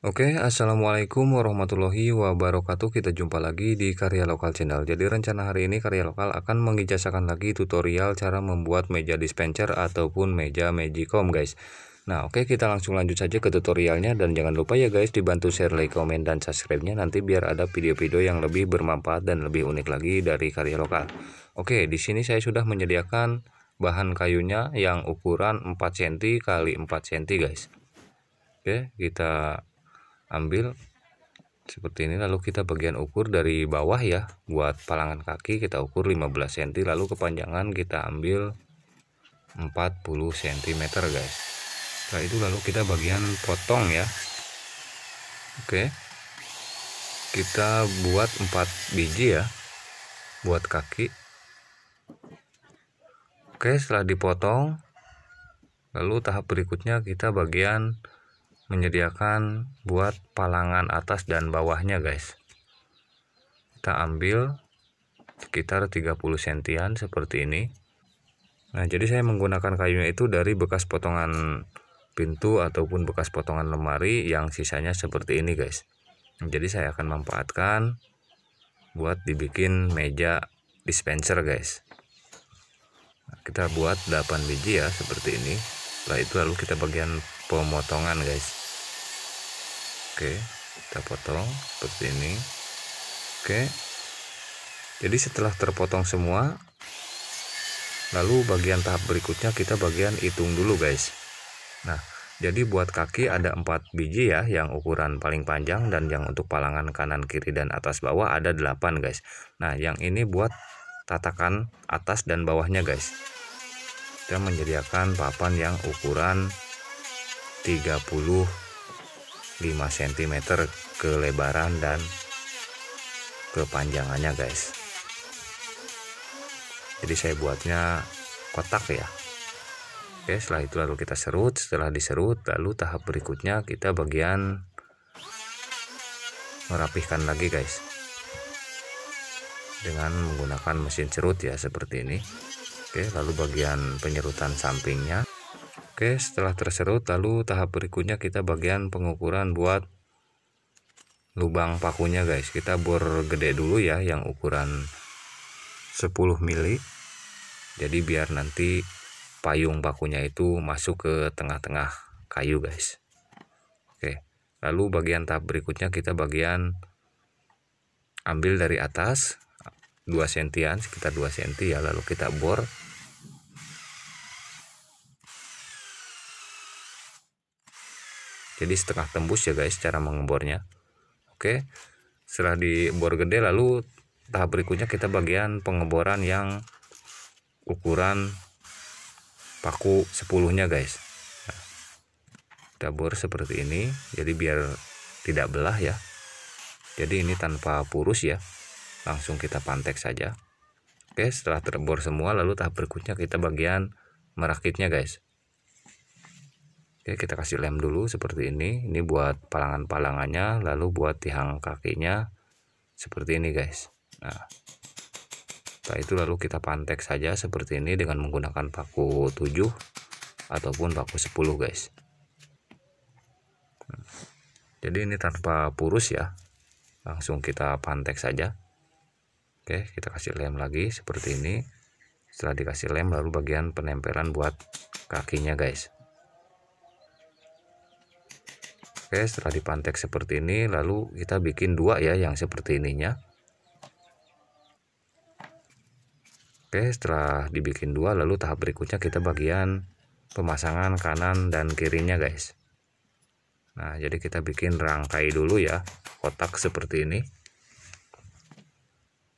Oke, Assalamualaikum warahmatullahi wabarakatuh Kita jumpa lagi di Karya Lokal Channel Jadi rencana hari ini Karya Lokal akan mengijasakan lagi tutorial cara membuat meja dispenser ataupun meja magicom guys Nah oke kita langsung lanjut saja ke tutorialnya dan jangan lupa ya guys dibantu share, like, komen, dan subscribe-nya nanti biar ada video-video yang lebih bermanfaat dan lebih unik lagi dari Karya Lokal Oke di sini saya sudah menyediakan bahan kayunya yang ukuran 4 cm kali 4 cm guys Oke kita ambil seperti ini lalu kita bagian ukur dari bawah ya buat palangan kaki kita ukur 15 cm lalu kepanjangan kita ambil 40 cm guys setelah itu lalu kita bagian potong ya oke kita buat 4 biji ya buat kaki oke setelah dipotong lalu tahap berikutnya kita bagian menyediakan buat palangan atas dan bawahnya guys kita ambil sekitar 30 sentian seperti ini nah jadi saya menggunakan kayunya itu dari bekas potongan pintu ataupun bekas potongan lemari yang sisanya seperti ini guys jadi saya akan memanfaatkan buat dibikin meja dispenser guys kita buat 8 biji ya seperti ini setelah itu lalu kita bagian pemotongan guys oke kita potong seperti ini oke jadi setelah terpotong semua lalu bagian tahap berikutnya kita bagian hitung dulu guys nah jadi buat kaki ada 4 biji ya yang ukuran paling panjang dan yang untuk palangan kanan kiri dan atas bawah ada 8 guys. Nah yang ini buat tatakan atas dan bawahnya guys. Kita menyediakan papan yang ukuran 30 5 cm kelebaran dan kepanjangannya guys jadi saya buatnya kotak ya oke setelah itu lalu kita serut setelah diserut lalu tahap berikutnya kita bagian merapihkan lagi guys dengan menggunakan mesin cerut ya seperti ini oke lalu bagian penyerutan sampingnya Oke setelah terserut lalu tahap berikutnya kita bagian pengukuran buat lubang pakunya guys kita bor gede dulu ya yang ukuran 10 mili jadi biar nanti payung pakunya itu masuk ke tengah-tengah kayu guys oke lalu bagian tahap berikutnya kita bagian ambil dari atas 2 sentian sekitar 2 senti ya lalu kita bor jadi setengah tembus ya guys cara mengebornya. oke setelah dibor gede lalu tahap berikutnya kita bagian pengeboran yang ukuran paku 10 nya guys nah, kita bor seperti ini jadi biar tidak belah ya jadi ini tanpa purus ya langsung kita pantek saja oke setelah terbor semua lalu tahap berikutnya kita bagian merakitnya guys Oke, kita kasih lem dulu seperti ini. Ini buat palangan-palangannya, lalu buat tiang kakinya seperti ini, guys. Nah, setelah itu lalu kita pantek saja seperti ini dengan menggunakan paku 7 ataupun paku 10, guys. Nah, jadi ini tanpa purus ya. Langsung kita pantek saja. Oke, kita kasih lem lagi seperti ini. Setelah dikasih lem lalu bagian penempelan buat kakinya, guys. Oke, setelah dipantek seperti ini, lalu kita bikin dua ya yang seperti ininya. Oke, setelah dibikin dua, lalu tahap berikutnya kita bagian pemasangan kanan dan kirinya guys. Nah, jadi kita bikin rangkai dulu ya, kotak seperti ini.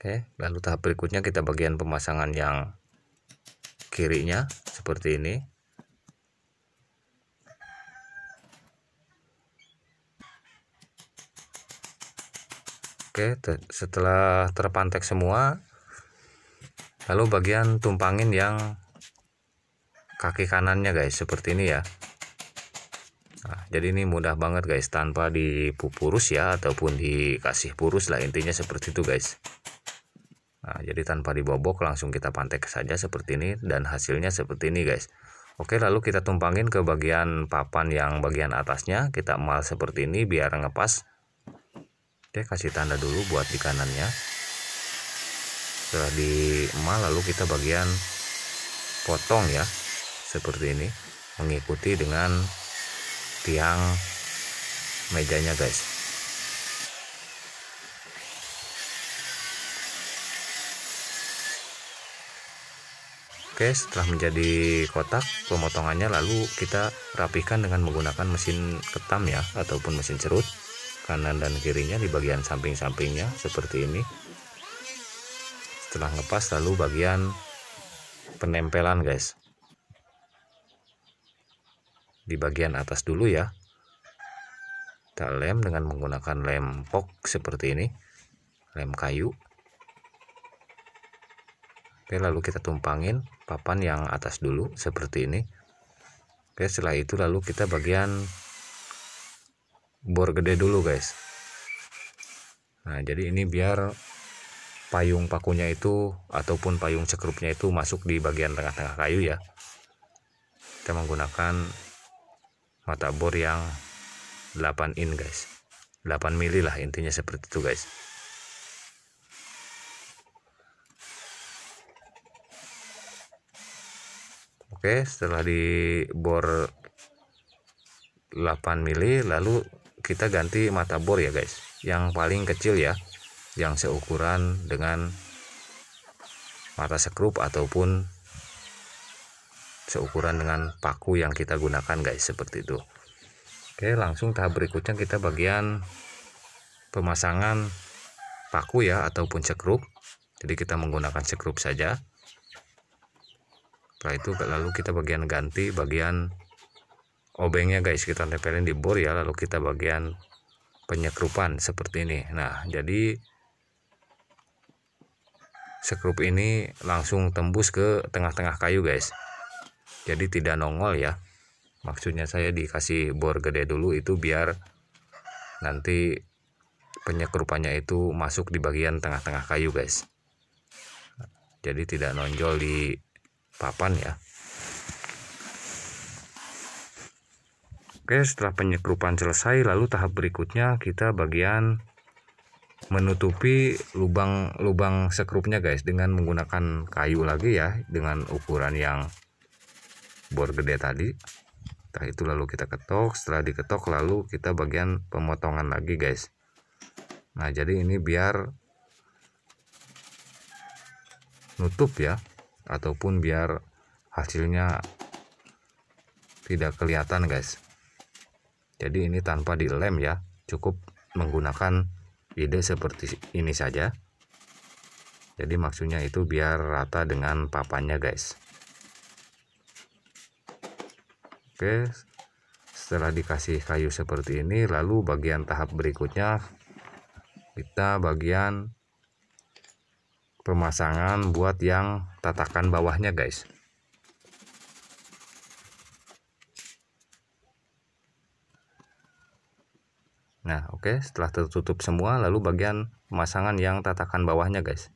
Oke, lalu tahap berikutnya kita bagian pemasangan yang kirinya seperti ini. Oke, setelah terpantek semua, lalu bagian tumpangin yang kaki kanannya guys, seperti ini ya. Nah, jadi ini mudah banget guys, tanpa dipupurus ya, ataupun dikasih purus lah, intinya seperti itu guys. Nah, jadi tanpa dibobok langsung kita pantek saja seperti ini dan hasilnya seperti ini guys. Oke, lalu kita tumpangin ke bagian papan yang bagian atasnya, kita mal seperti ini biar ngepas Oke, kasih tanda dulu buat di kanannya. Setelah di emal lalu kita bagian potong ya. Seperti ini, mengikuti dengan tiang mejanya, guys. Oke, setelah menjadi kotak pemotongannya lalu kita rapikan dengan menggunakan mesin ketam ya ataupun mesin cerut kanan dan kirinya di bagian samping-sampingnya seperti ini setelah ngepas lalu bagian penempelan guys di bagian atas dulu ya kita lem dengan menggunakan lem pok seperti ini lem kayu oke lalu kita tumpangin papan yang atas dulu seperti ini oke setelah itu lalu kita bagian bor gede dulu guys nah jadi ini biar payung pakunya itu ataupun payung cekrupnya itu masuk di bagian tengah-tengah kayu ya kita menggunakan mata bor yang 8 in guys 8 mili lah intinya seperti itu guys oke setelah dibor 8 mili lalu kita ganti mata bor ya guys yang paling kecil ya yang seukuran dengan mata sekrup ataupun seukuran dengan paku yang kita gunakan guys seperti itu oke langsung tahap berikutnya kita bagian pemasangan paku ya ataupun sekrup jadi kita menggunakan sekrup saja setelah itu lalu kita bagian ganti bagian obengnya guys kita tempelin di bor ya lalu kita bagian penyekrupan seperti ini nah jadi sekrup ini langsung tembus ke tengah-tengah kayu guys jadi tidak nongol ya maksudnya saya dikasih bor gede dulu itu biar nanti penyekrupannya itu masuk di bagian tengah-tengah kayu guys jadi tidak nonjol di papan ya Oke, setelah penyekrupan selesai, lalu tahap berikutnya kita bagian menutupi lubang-lubang sekrupnya guys dengan menggunakan kayu lagi ya dengan ukuran yang bor gede tadi. Nah, itu lalu kita ketok, setelah diketok lalu kita bagian pemotongan lagi guys. Nah, jadi ini biar nutup ya ataupun biar hasilnya tidak kelihatan guys jadi ini tanpa dilem ya, cukup menggunakan ide seperti ini saja. Jadi maksudnya itu biar rata dengan papannya guys. Oke, setelah dikasih kayu seperti ini, lalu bagian tahap berikutnya kita bagian pemasangan buat yang tatakan bawahnya guys. Nah, oke, okay, setelah tertutup semua lalu bagian pemasangan yang tatakan bawahnya, guys.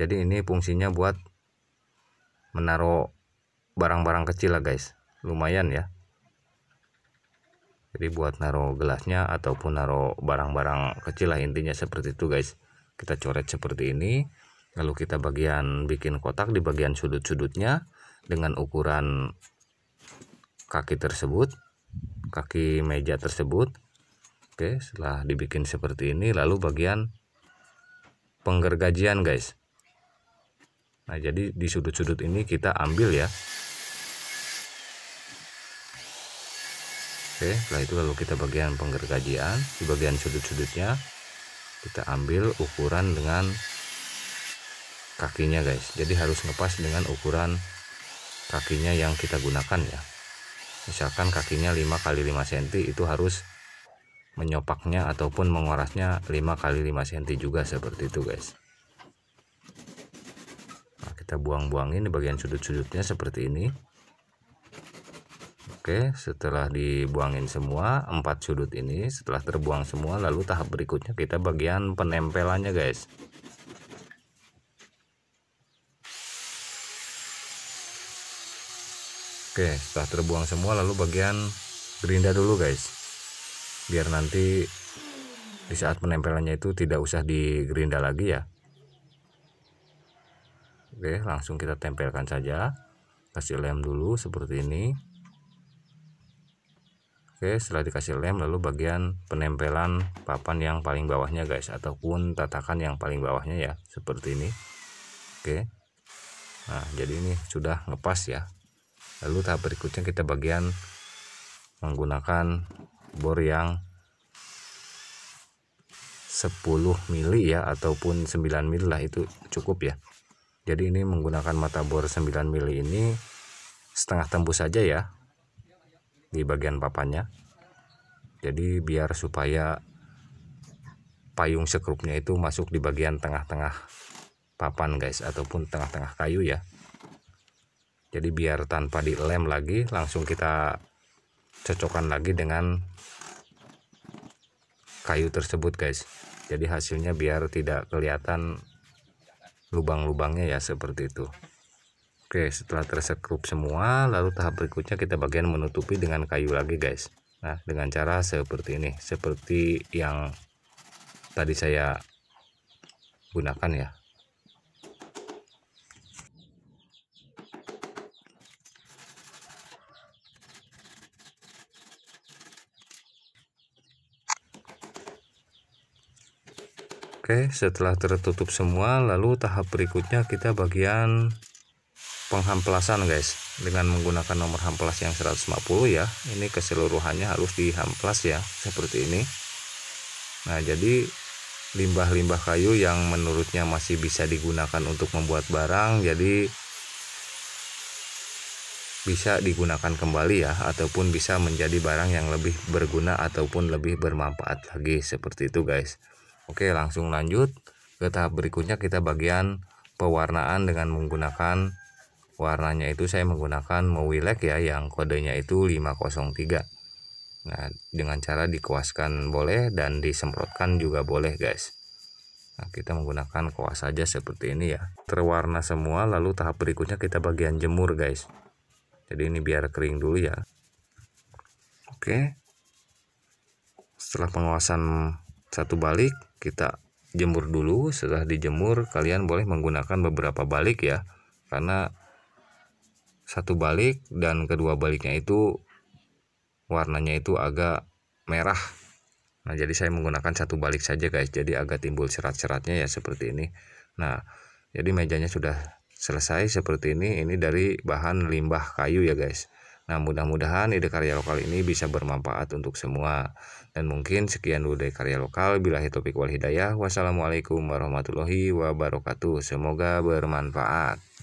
Jadi ini fungsinya buat menaruh barang-barang kecil lah, guys. Lumayan ya. Jadi buat naruh gelasnya ataupun naruh barang-barang kecil lah intinya seperti itu, guys. Kita coret seperti ini, lalu kita bagian bikin kotak di bagian sudut-sudutnya dengan ukuran kaki tersebut, kaki meja tersebut Oke, setelah dibikin seperti ini, lalu bagian penggergajian, guys. Nah, jadi di sudut-sudut ini kita ambil ya. Oke, setelah itu lalu kita bagian penggergajian, di bagian sudut-sudutnya kita ambil ukuran dengan kakinya, guys. Jadi harus ngepas dengan ukuran kakinya yang kita gunakan ya. Misalkan kakinya 5 kali 5 cm itu harus menyopaknya ataupun mengorasnya 5 kali 5 cm juga seperti itu guys nah, kita buang-buangin di bagian sudut-sudutnya seperti ini Oke setelah dibuangin semua empat sudut ini setelah terbuang semua lalu tahap berikutnya kita bagian penempelannya guys Oke setelah terbuang semua lalu bagian gerinda dulu guys biar nanti di saat penempelannya itu tidak usah di gerinda lagi ya oke langsung kita tempelkan saja kasih lem dulu seperti ini oke setelah dikasih lem lalu bagian penempelan papan yang paling bawahnya guys ataupun tatakan yang paling bawahnya ya seperti ini oke nah jadi ini sudah ngepas ya lalu tahap berikutnya kita bagian menggunakan bor yang 10 mili ya ataupun 9 mili lah itu cukup ya jadi ini menggunakan mata bor 9 mili ini setengah tembus saja ya di bagian papannya jadi biar supaya payung sekrupnya itu masuk di bagian tengah-tengah papan guys ataupun tengah-tengah kayu ya jadi biar tanpa dilem lagi langsung kita cocokan lagi dengan kayu tersebut guys jadi hasilnya biar tidak kelihatan lubang-lubangnya ya seperti itu Oke setelah tersekrup semua lalu tahap berikutnya kita bagian menutupi dengan kayu lagi guys Nah dengan cara seperti ini seperti yang tadi saya gunakan ya Oke, setelah tertutup semua, lalu tahap berikutnya kita bagian penghamplasan guys dengan menggunakan nomor hamplas yang 150 ya ini keseluruhannya harus dihamplas ya seperti ini nah jadi limbah-limbah kayu yang menurutnya masih bisa digunakan untuk membuat barang jadi bisa digunakan kembali ya ataupun bisa menjadi barang yang lebih berguna ataupun lebih bermanfaat lagi seperti itu guys Oke langsung lanjut ke tahap berikutnya kita bagian pewarnaan dengan menggunakan warnanya itu saya menggunakan mewilek ya yang kodenya itu 503 nah dengan cara dikuaskan boleh dan disemprotkan juga boleh guys nah kita menggunakan kuas saja seperti ini ya terwarna semua lalu tahap berikutnya kita bagian jemur guys jadi ini biar kering dulu ya oke setelah penguasan satu balik kita jemur dulu setelah dijemur kalian boleh menggunakan beberapa balik ya karena satu balik dan kedua baliknya itu warnanya itu agak merah nah jadi saya menggunakan satu balik saja guys jadi agak timbul serat-seratnya ya seperti ini nah jadi mejanya sudah selesai seperti ini ini dari bahan limbah kayu ya guys Nah, mudah-mudahan ide karya lokal ini bisa bermanfaat untuk semua. Dan mungkin sekian dulu dari karya lokal. Bila topik wal hidayah. Wassalamualaikum warahmatullahi wabarakatuh. Semoga bermanfaat.